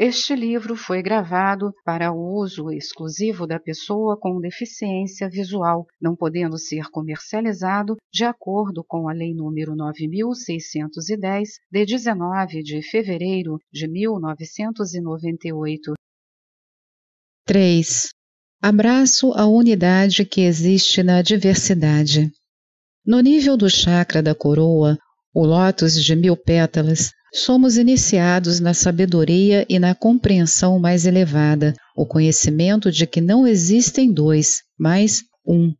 Este livro foi gravado para uso exclusivo da pessoa com deficiência visual, não podendo ser comercializado de acordo com a Lei nº 9610 de 19 de fevereiro de 1998. 3. Abraço a unidade que existe na diversidade. No nível do chakra da coroa, o lótus de mil pétalas Somos iniciados na sabedoria e na compreensão mais elevada, o conhecimento de que não existem dois, mas um.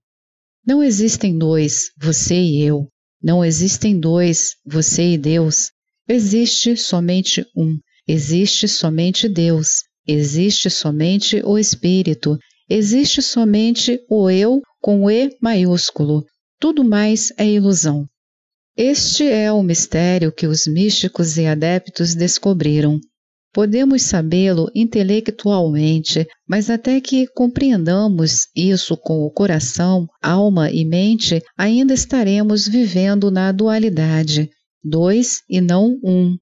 Não existem dois, você e eu. Não existem dois, você e Deus. Existe somente um. Existe somente Deus. Existe somente o Espírito. Existe somente o eu com E maiúsculo. Tudo mais é ilusão. Este é o mistério que os místicos e adeptos descobriram. Podemos sabê-lo intelectualmente, mas até que compreendamos isso com o coração, alma e mente, ainda estaremos vivendo na dualidade, dois e não um.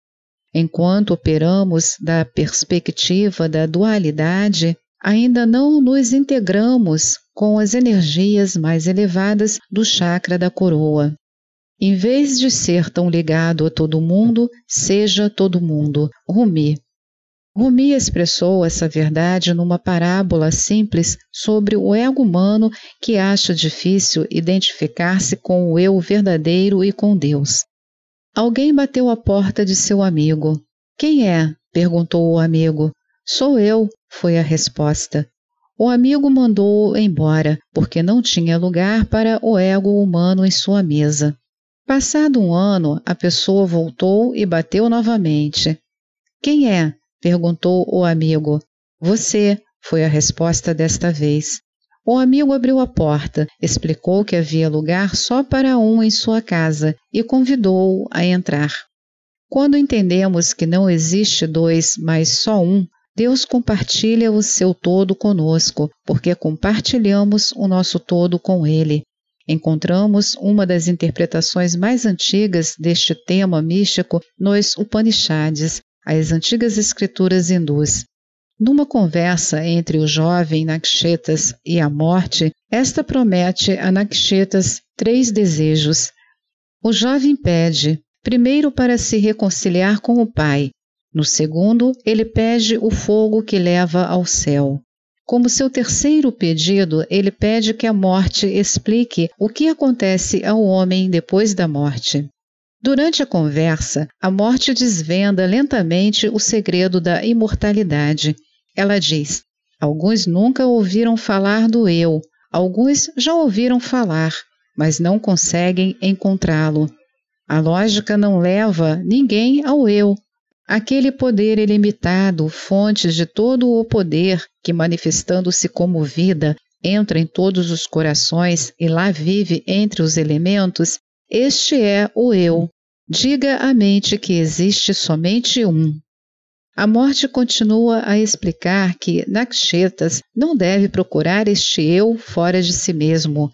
Enquanto operamos da perspectiva da dualidade, ainda não nos integramos com as energias mais elevadas do chakra da coroa. Em vez de ser tão ligado a todo mundo, seja todo mundo. Rumi. Rumi expressou essa verdade numa parábola simples sobre o ego humano que acha difícil identificar-se com o eu verdadeiro e com Deus. Alguém bateu à porta de seu amigo. Quem é? perguntou o amigo. Sou eu, foi a resposta. O amigo mandou-o embora, porque não tinha lugar para o ego humano em sua mesa. Passado um ano, a pessoa voltou e bateu novamente. Quem é? perguntou o amigo. Você, foi a resposta desta vez. O amigo abriu a porta, explicou que havia lugar só para um em sua casa e convidou-o a entrar. Quando entendemos que não existe dois, mas só um, Deus compartilha o seu todo conosco, porque compartilhamos o nosso todo com Ele. Encontramos uma das interpretações mais antigas deste tema místico nos Upanishads, as antigas escrituras hindus. Numa conversa entre o jovem Nakshetas e a morte, esta promete a Nakshetas três desejos. O jovem pede, primeiro para se reconciliar com o pai, no segundo, ele pede o fogo que leva ao céu. Como seu terceiro pedido, ele pede que a morte explique o que acontece ao homem depois da morte. Durante a conversa, a morte desvenda lentamente o segredo da imortalidade. Ela diz: Alguns nunca ouviram falar do eu, alguns já ouviram falar, mas não conseguem encontrá-lo. A lógica não leva ninguém ao eu, Aquele poder ilimitado, fonte de todo o poder, que manifestando-se como vida, entra em todos os corações e lá vive entre os elementos, este é o eu. Diga à mente que existe somente um. A morte continua a explicar que Nakshetas não deve procurar este eu fora de si mesmo,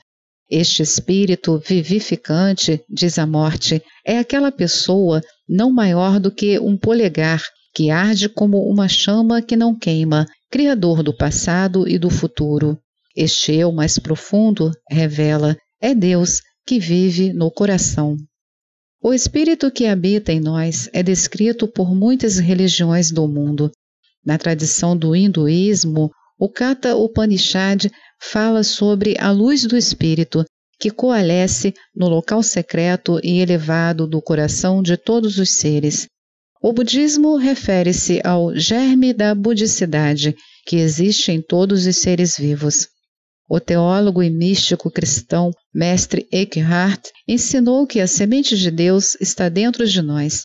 este espírito vivificante, diz a morte, é aquela pessoa não maior do que um polegar, que arde como uma chama que não queima, criador do passado e do futuro. Este eu mais profundo, revela, é Deus que vive no coração. O espírito que habita em nós é descrito por muitas religiões do mundo. Na tradição do hinduísmo, o Kata Upanishad fala sobre a luz do espírito que coalesce no local secreto e elevado do coração de todos os seres. O budismo refere-se ao germe da budicidade, que existe em todos os seres vivos. O teólogo e místico cristão, mestre Eckhart, ensinou que a semente de Deus está dentro de nós.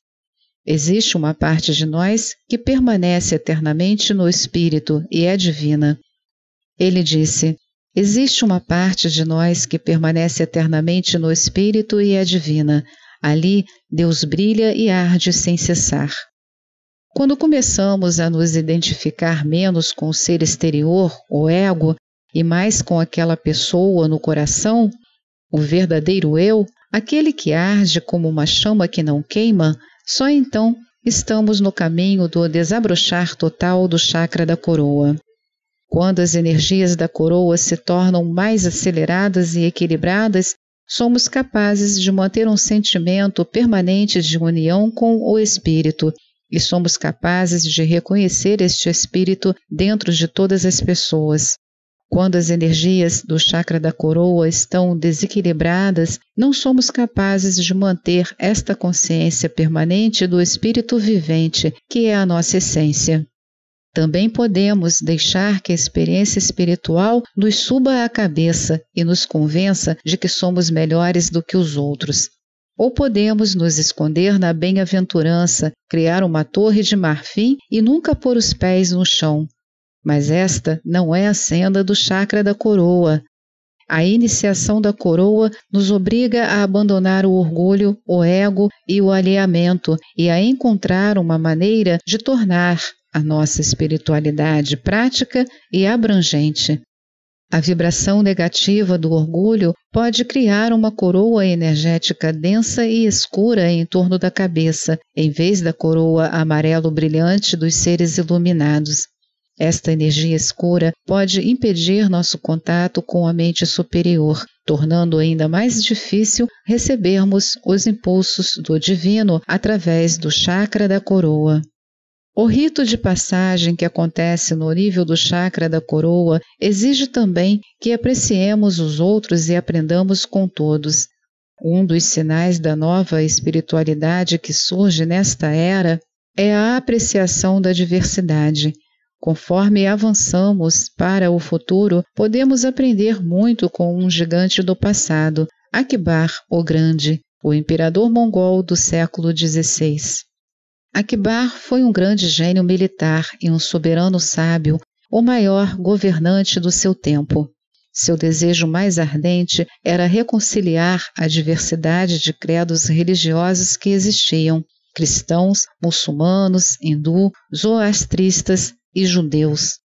Existe uma parte de nós que permanece eternamente no espírito e é divina. Ele disse: Existe uma parte de nós que permanece eternamente no Espírito e é divina. Ali, Deus brilha e arde sem cessar. Quando começamos a nos identificar menos com o ser exterior, o ego, e mais com aquela pessoa no coração, o verdadeiro eu, aquele que arde como uma chama que não queima, só então estamos no caminho do desabrochar total do chakra da coroa. Quando as energias da coroa se tornam mais aceleradas e equilibradas, somos capazes de manter um sentimento permanente de união com o espírito e somos capazes de reconhecer este espírito dentro de todas as pessoas. Quando as energias do chakra da coroa estão desequilibradas, não somos capazes de manter esta consciência permanente do espírito vivente, que é a nossa essência. Também podemos deixar que a experiência espiritual nos suba à cabeça e nos convença de que somos melhores do que os outros. Ou podemos nos esconder na bem-aventurança, criar uma torre de marfim e nunca pôr os pés no chão. Mas esta não é a senda do chakra da coroa. A iniciação da coroa nos obriga a abandonar o orgulho, o ego e o alheamento e a encontrar uma maneira de tornar a nossa espiritualidade prática e abrangente. A vibração negativa do orgulho pode criar uma coroa energética densa e escura em torno da cabeça, em vez da coroa amarelo brilhante dos seres iluminados. Esta energia escura pode impedir nosso contato com a mente superior, tornando ainda mais difícil recebermos os impulsos do divino através do chakra da coroa. O rito de passagem que acontece no nível do chakra da coroa exige também que apreciemos os outros e aprendamos com todos. Um dos sinais da nova espiritualidade que surge nesta era é a apreciação da diversidade. Conforme avançamos para o futuro, podemos aprender muito com um gigante do passado, Akbar o Grande, o imperador mongol do século XVI. Akbar foi um grande gênio militar e um soberano sábio, o maior governante do seu tempo. Seu desejo mais ardente era reconciliar a diversidade de credos religiosos que existiam: cristãos, muçulmanos, hindu, zoroastristas e judeus.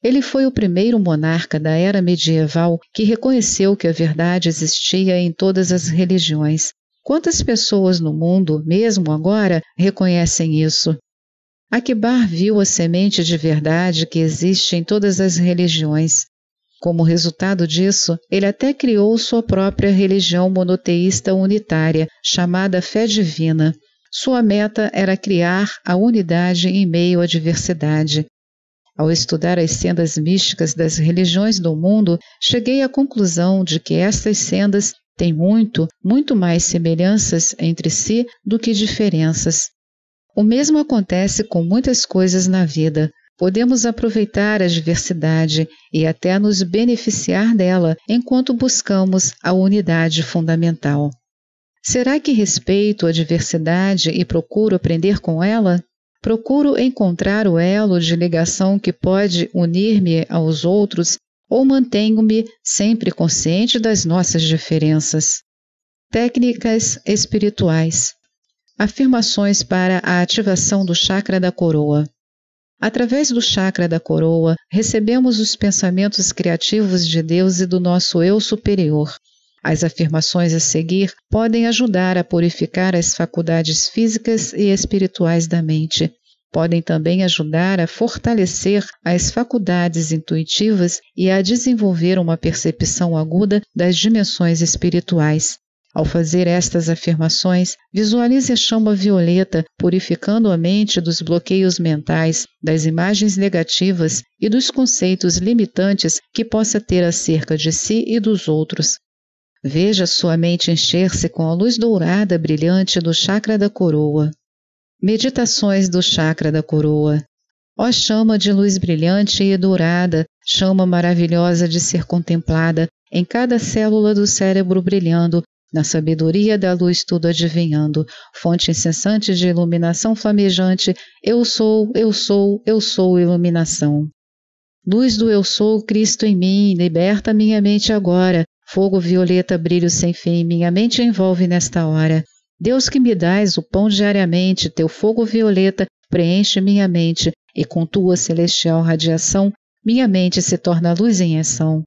Ele foi o primeiro monarca da era medieval que reconheceu que a verdade existia em todas as religiões Quantas pessoas no mundo, mesmo agora, reconhecem isso? Akbar viu a semente de verdade que existe em todas as religiões. Como resultado disso, ele até criou sua própria religião monoteísta unitária, chamada Fé Divina. Sua meta era criar a unidade em meio à diversidade. Ao estudar as sendas místicas das religiões do mundo, cheguei à conclusão de que estas sendas tem muito, muito mais semelhanças entre si do que diferenças. O mesmo acontece com muitas coisas na vida. Podemos aproveitar a diversidade e até nos beneficiar dela enquanto buscamos a unidade fundamental. Será que respeito a diversidade e procuro aprender com ela? Procuro encontrar o elo de ligação que pode unir-me aos outros ou mantenho-me sempre consciente das nossas diferenças. Técnicas espirituais. Afirmações para a ativação do chakra da coroa. Através do chakra da coroa, recebemos os pensamentos criativos de Deus e do nosso eu superior. As afirmações a seguir podem ajudar a purificar as faculdades físicas e espirituais da mente, podem também ajudar a fortalecer as faculdades intuitivas e a desenvolver uma percepção aguda das dimensões espirituais. Ao fazer estas afirmações, visualize a chama violeta purificando a mente dos bloqueios mentais, das imagens negativas e dos conceitos limitantes que possa ter acerca de si e dos outros. Veja sua mente encher-se com a luz dourada brilhante do chakra da coroa. Meditações do Chakra da Coroa. Ó chama de luz brilhante e dourada, chama maravilhosa de ser contemplada, em cada célula do cérebro brilhando, na sabedoria da luz tudo adivinhando, fonte incessante de iluminação flamejante, eu sou, eu sou, eu sou iluminação. Luz do eu sou, Cristo em mim, liberta minha mente agora, fogo violeta, brilho sem fim, minha mente envolve nesta hora. Deus que me dás o pão diariamente, teu fogo violeta preenche minha mente, e com tua celestial radiação, minha mente se torna luz em ação.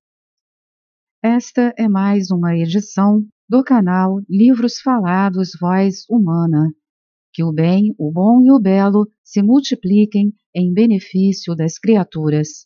Esta é mais uma edição do canal Livros Falados Voz Humana. Que o bem, o bom e o belo se multipliquem em benefício das criaturas.